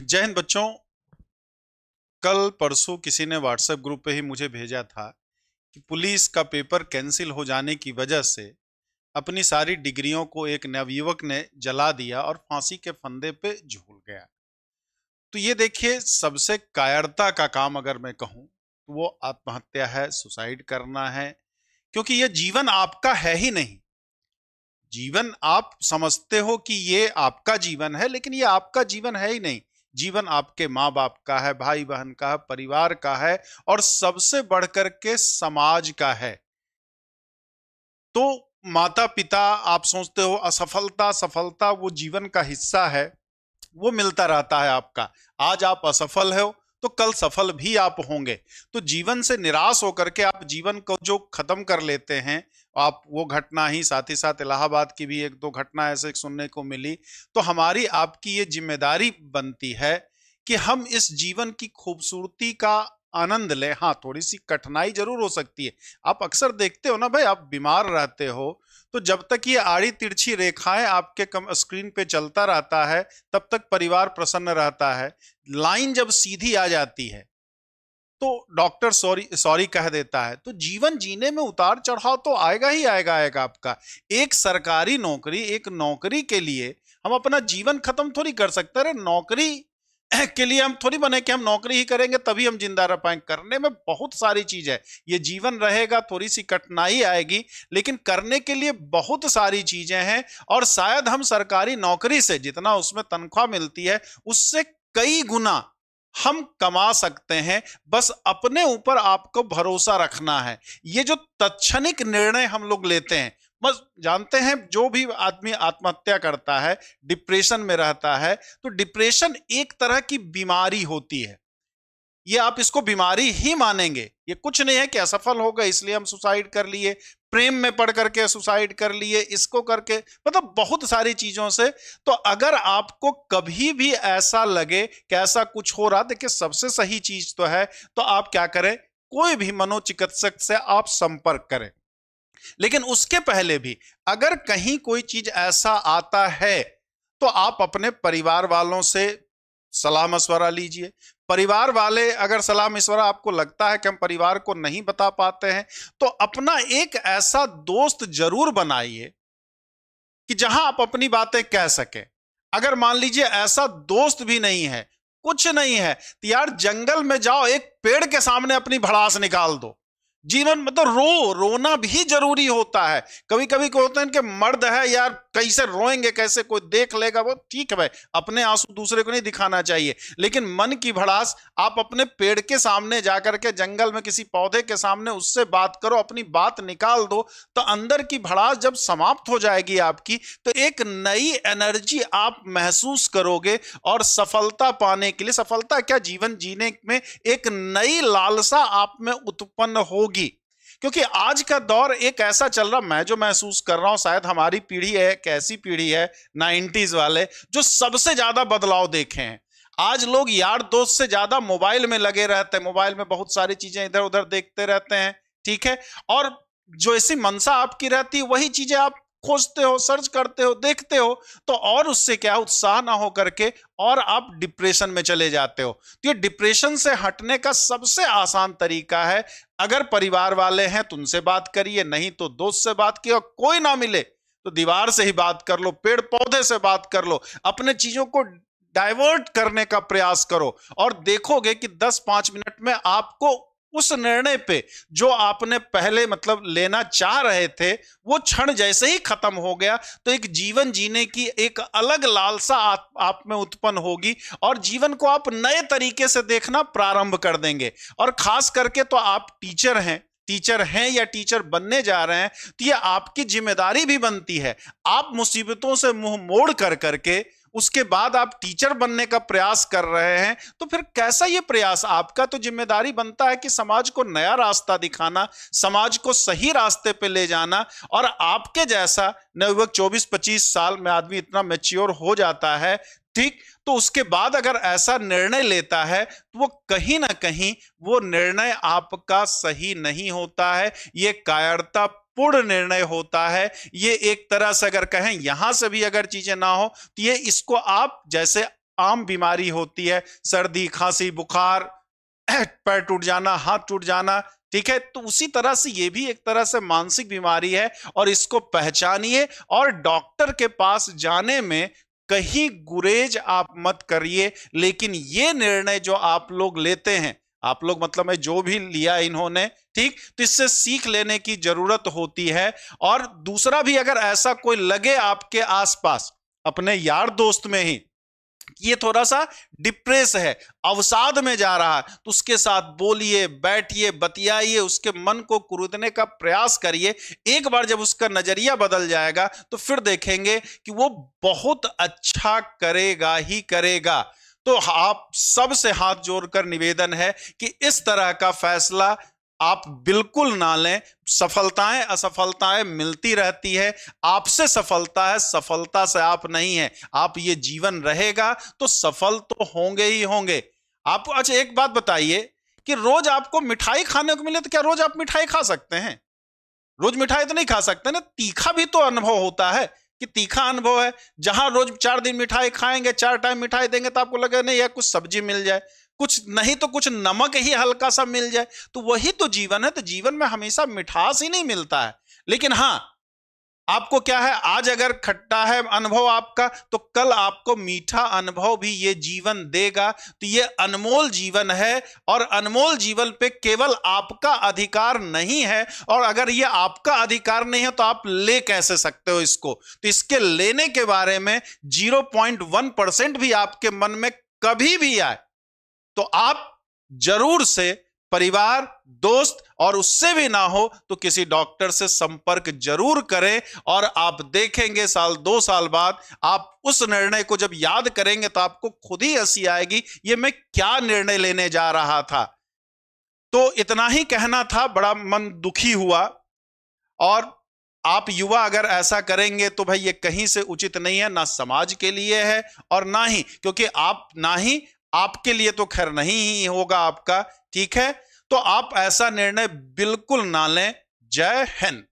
जय हिंद बच्चों कल परसों किसी ने व्हाट्सएप ग्रुप पे ही मुझे भेजा था कि पुलिस का पेपर कैंसिल हो जाने की वजह से अपनी सारी डिग्रियों को एक नवयुवक ने जला दिया और फांसी के फंदे पे झूल गया तो ये देखिए सबसे कायरता का काम अगर मैं कहूँ तो वो आत्महत्या है सुसाइड करना है क्योंकि ये जीवन आपका है ही नहीं जीवन आप समझते हो कि ये आपका जीवन है लेकिन ये आपका जीवन है ही नहीं जीवन आपके माँ बाप का है भाई बहन का है परिवार का है और सबसे बढ़कर के समाज का है तो माता पिता आप सोचते हो असफलता सफलता वो जीवन का हिस्सा है वो मिलता रहता है आपका आज आप असफल हो तो कल सफल भी आप होंगे तो जीवन से निराश होकर के आप जीवन को जो खत्म कर लेते हैं आप वो घटना ही साथ ही साथ इलाहाबाद की भी एक दो घटना ऐसे सुनने को मिली तो हमारी आपकी ये जिम्मेदारी बनती है कि हम इस जीवन की खूबसूरती का आनंद लें हाँ थोड़ी सी कठिनाई जरूर हो सकती है आप अक्सर देखते हो ना भाई आप बीमार रहते हो तो जब तक ये आड़ी तिरछी रेखाएं आपके कम स्क्रीन पे चलता रहता है तब तक परिवार प्रसन्न रहता है लाइन जब सीधी आ जाती है तो डॉक्टर सॉरी सॉरी कह देता है तो जीवन जीने में उतार चढ़ाव तो आएगा ही आएगा आएगा आपका एक सरकारी नौकरी एक नौकरी के लिए हम अपना जीवन खत्म थोड़ी कर सकते हैं नौकरी के लिए हम थोड़ी बने कि हम नौकरी ही करेंगे तभी हम जिंदा रह पाएंगे करने में बहुत सारी चीज है ये जीवन रहेगा थोड़ी सी कठिनाई आएगी लेकिन करने के लिए बहुत सारी चीजें हैं और शायद हम सरकारी नौकरी से जितना उसमें तनख्वाह मिलती है उससे कई गुना हम कमा सकते हैं बस अपने ऊपर आपको भरोसा रखना है ये जो तत्क्षणिक निर्णय हम लोग लेते हैं बस जानते हैं जो भी आदमी आत्महत्या करता है डिप्रेशन में रहता है तो डिप्रेशन एक तरह की बीमारी होती है ये आप इसको बीमारी ही मानेंगे ये कुछ नहीं है कि असफल होगा इसलिए हम सुसाइड कर लिए प्रेम में पढ़ करके सुसाइड कर लिए इसको करके मतलब बहुत सारी चीजों से तो अगर आपको कभी भी ऐसा लगे कि ऐसा कुछ हो रहा देखिए सबसे सही चीज तो है तो आप क्या करें कोई भी मनोचिकित्सक से आप संपर्क करें लेकिन उसके पहले भी अगर कहीं कोई चीज ऐसा आता है तो आप अपने परिवार वालों से सलाह मशवरा लीजिए परिवार वाले अगर सलाह ईश्वर आपको लगता है कि हम परिवार को नहीं बता पाते हैं तो अपना एक ऐसा दोस्त जरूर बनाइए कि जहां आप अपनी बातें कह सकें अगर मान लीजिए ऐसा दोस्त भी नहीं है कुछ नहीं है तो यार जंगल में जाओ एक पेड़ के सामने अपनी भड़ास निकाल दो जीवन मतलब रो रोना भी जरूरी होता है कभी कभी को होता है कि मर्द है यार कैसे रोएंगे कैसे कोई देख लेगा वो ठीक है भाई अपने आंसू दूसरे को नहीं दिखाना चाहिए लेकिन मन की भड़ास आप अपने पेड़ के सामने जाकर के जंगल में किसी पौधे के सामने उससे बात करो अपनी बात निकाल दो तो अंदर की भड़ास जब समाप्त हो जाएगी आपकी तो एक नई एनर्जी आप महसूस करोगे और सफलता पाने के लिए सफलता क्या जीवन जीने में एक नई लालसा आप में उत्पन्न होगी होगी क्योंकि आज का दौर एक ऐसा चल रहा मैं जो महसूस कर रहा हूं शायद हमारी पीढ़ी है एक ऐसी पीढ़ी है नाइन्टीज वाले जो सबसे ज्यादा बदलाव देखे हैं आज लोग यार दोस्त से ज्यादा मोबाइल में लगे रहते हैं मोबाइल में बहुत सारी चीजें इधर उधर देखते रहते हैं ठीक है और जो ऐसी मनसा आपकी रहती है वही चीजें आप खोजते हो सर्च करते हो देखते हो तो और उससे क्या उत्साह ना हो करके और आप डिप्रेशन में चले जाते हो तो ये डिप्रेशन से हटने का सबसे आसान तरीका है अगर परिवार वाले हैं तो उनसे बात करिए नहीं तो दोस्त से बात की और कोई ना मिले तो दीवार से ही बात कर लो पेड़ पौधे से बात कर लो अपने चीजों को डाइवर्ट करने का प्रयास करो और देखोगे कि 10-5 मिनट में आपको उस निर्णय पे जो आपने पहले मतलब लेना चाह रहे थे वो क्षण जैसे ही खत्म हो गया तो एक जीवन जीने की एक अलग लालसा आप, आप में उत्पन्न होगी और जीवन को आप नए तरीके से देखना प्रारंभ कर देंगे और खास करके तो आप टीचर हैं टीचर हैं या टीचर बनने जा रहे हैं तो ये आपकी जिम्मेदारी भी बनती है आप मुसीबतों से मुंह मोड़ कर करके उसके बाद आप टीचर बनने का प्रयास कर रहे हैं तो फिर कैसा ये प्रयास आपका तो जिम्मेदारी बनता है कि समाज को नया रास्ता दिखाना समाज को सही रास्ते पे ले जाना और आपके जैसा लगभग 24-25 साल में आदमी इतना मेच्योर हो जाता है ठीक तो उसके बाद अगर ऐसा निर्णय लेता है तो वो कहीं ना कहीं वो निर्णय आपका सही नहीं होता है ये कायरता पूर्ण निर्णय होता है ये एक तरह से अगर कहें यहां से भी अगर चीजें ना हो तो ये इसको आप जैसे आम बीमारी होती है सर्दी खांसी बुखार पैर टूट जाना हाथ टूट जाना ठीक है तो उसी तरह से ये भी एक तरह से मानसिक बीमारी है और इसको पहचानिए और डॉक्टर के पास जाने में कहीं गुरेज आप मत करिए लेकिन ये निर्णय जो आप लोग लेते हैं आप लोग मतलब है जो भी लिया इन्होंने ठीक तो इससे सीख लेने की जरूरत होती है और दूसरा भी अगर ऐसा कोई लगे आपके आसपास अपने यार दोस्त में ही ये थोड़ा सा डिप्रेस है अवसाद में जा रहा है तो उसके साथ बोलिए बैठिए बतियाइए उसके मन को कुरूदने का प्रयास करिए एक बार जब उसका नजरिया बदल जाएगा तो फिर देखेंगे कि वो बहुत अच्छा करेगा ही करेगा तो आप सबसे हाथ जोड़कर निवेदन है कि इस तरह का फैसला आप बिल्कुल ना लें सफलताएं असफलताएं मिलती रहती है आपसे सफलता है सफलता से आप नहीं है आप ये जीवन रहेगा तो सफल तो होंगे ही होंगे आप अच्छा एक बात बताइए कि रोज आपको मिठाई खाने को मिले तो क्या रोज आप मिठाई खा सकते हैं रोज मिठाई तो नहीं खा सकते ना तीखा भी तो अनुभव होता है कि तीखा अनुभव है जहां रोज चार दिन मिठाई खाएंगे चार टाइम मिठाई देंगे तो आपको लगे नहीं यार कुछ सब्जी मिल जाए कुछ नहीं तो कुछ नमक ही हल्का सा मिल जाए तो वही तो जीवन है तो जीवन में हमेशा मिठास ही नहीं मिलता है लेकिन हाँ आपको क्या है आज अगर खट्टा है अनुभव आपका तो कल आपको मीठा अनुभव भी ये जीवन देगा तो ये अनमोल जीवन है और अनमोल जीवन पे केवल आपका अधिकार नहीं है और अगर ये आपका अधिकार नहीं है तो आप ले कैसे सकते हो इसको तो इसके लेने के बारे में 0.1 परसेंट भी आपके मन में कभी भी आए तो आप जरूर से परिवार दोस्त और उससे भी ना हो तो किसी डॉक्टर से संपर्क जरूर करें और आप देखेंगे साल दो साल बाद आप उस निर्णय को जब याद करेंगे तो आपको खुद ही हंसी आएगी ये मैं क्या निर्णय लेने जा रहा था तो इतना ही कहना था बड़ा मन दुखी हुआ और आप युवा अगर ऐसा करेंगे तो भाई ये कहीं से उचित नहीं है ना समाज के लिए है और ना ही क्योंकि आप ना ही आपके लिए तो खैर नहीं ही होगा आपका ठीक है तो आप ऐसा निर्णय बिल्कुल ना लें जय हिंद